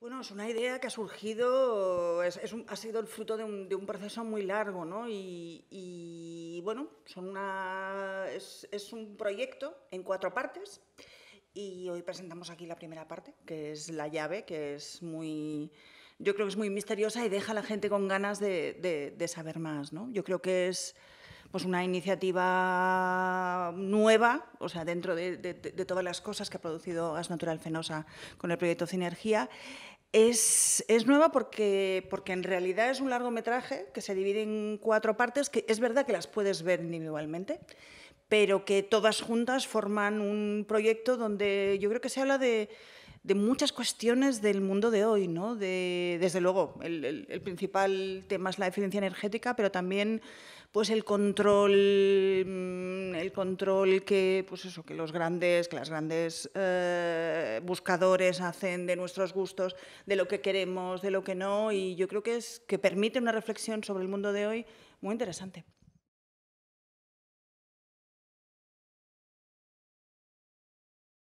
Bueno, es una idea que ha surgido, ha sido el fruto de un, proceso muy largo, ¿no? Y, bueno, son una, es, un proyecto en cuatro partes y hoy presentamos aquí la primera parte, que es la llave, que es muy, yo creo que es muy misteriosa y deja a la gente con ganas de, de saber más, ¿no? Yo creo que es pues una iniciativa nueva, o sea, dentro de, todas las cosas que ha producido Gas Natural Fenosa con el proyecto Sinergia, es, es, nueva porque, porque en realidad es un largometraje que se divide en cuatro partes, que es verdad que las puedes ver individualmente, pero que todas juntas forman un proyecto donde yo creo que se habla de de muchas cuestiones del mundo de hoy. ¿no? De, desde luego, el, principal tema es la eficiencia energética, pero también pues, el control, mm, el control que, pues eso, que los grandes, que las grandes eh, buscadores hacen de nuestros gustos, de lo que queremos, de lo que no. Y yo creo que, es, que permite una reflexión sobre el mundo de hoy muy interesante.